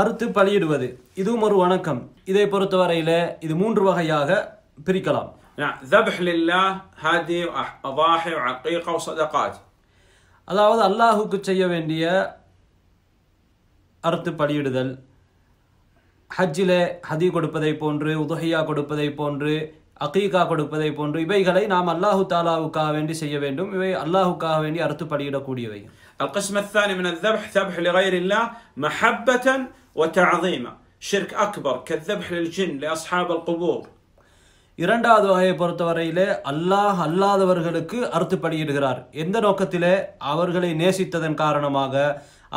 அறுத்து பலியிடுவது இதுவும் ஒரு வணக்கம் இதை பொறுத்தவரையில இது மூன்று வகையாக பிரிக்கலாம் அதாவது அல்லாஹுக்கு செய்ய வேண்டிய அறுத்து பலியிடுதல் ஹஜ்ஜிலே ஹதி கொடுப்பதை போன்று உதஹியா கொடுப்பதை போன்று அக்கீகா கொடுப்பதை போன்று இவைகளை நாம் அல்லாஹு தாலாவுக்காக வேண்டி செய்ய வேண்டும் இவை அல்லாஹுக்காக வேண்டி அறுத்து பலியிடக்கூடியவை القسم الثاني من الذبح ذبح لغير الله محبة وتعظيما شرك أكبر كالذبح للجن لأصحاب القبور இரண்டாவது வகையை பொறுத்தவரையிலே அல்லாஹ் அல்லாதவர்களுக்கு அறுத்து பலியிடுகிறார் எந்த நோக்கத்திலே அவர்களை நேசித்ததன் காரணமாக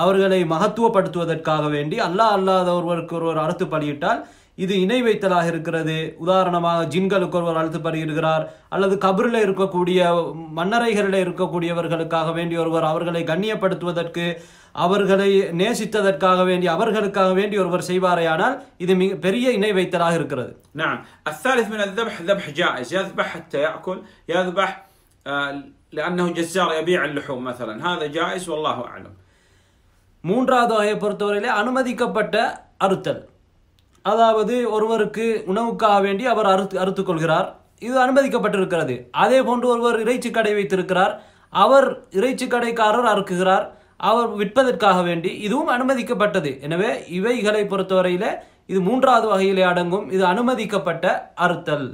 அவர்களை மகத்துவப்படுத்துவதற்காக வேண்டி அல்லாஹ் அல்லாத ஒருவருக்கு ஒருவர் அறுத்து பலியிட்டால் இது இணை வைத்தலாக இருக்கிறது உதாரணமாக ஜின்களுக்கு ஒருவர் அழுத்து பருகிறார் அல்லது கபரில் இருக்கக்கூடிய மன்னரைகளில் இருக்கக்கூடியவர்களுக்காக வேண்டி ஒருவர் அவர்களை கண்ணியப்படுத்துவதற்கு அவர்களை நேசித்ததற்காக வேண்டி அவர்களுக்காக வேண்டி ஒருவர் செய்வாரையானால் இது மிக பெரிய இணை வைத்தலாக இருக்கிறது لأنه جزار يبيع اللحوم مثلا هذا جائز والله أعلم மூன்றாவது வகையை பொறுத்தவரையிலே அனுமதிக்கப்பட்ட அறுத்தல் அதாவது ஒருவருக்கு உணவுக்காக வேண்டி அவர் அறுத்து அறுத்துக்கொள்கிறார் இது அனுமதிக்கப்பட்டிருக்கிறது அதே போன்று ஒருவர் இறைச்சி கடை வைத்திருக்கிறார் அவர் இறைச்சி கடைக்காரர் அறுக்குகிறார் அவர் விற்பதற்காக வேண்டி இதுவும் அனுமதிக்கப்பட்டது எனவே இவைகளை பொறுத்தவரையில் இது மூன்றாவது வகையிலே அடங்கும் இது அனுமதிக்கப்பட்ட அறுத்தல்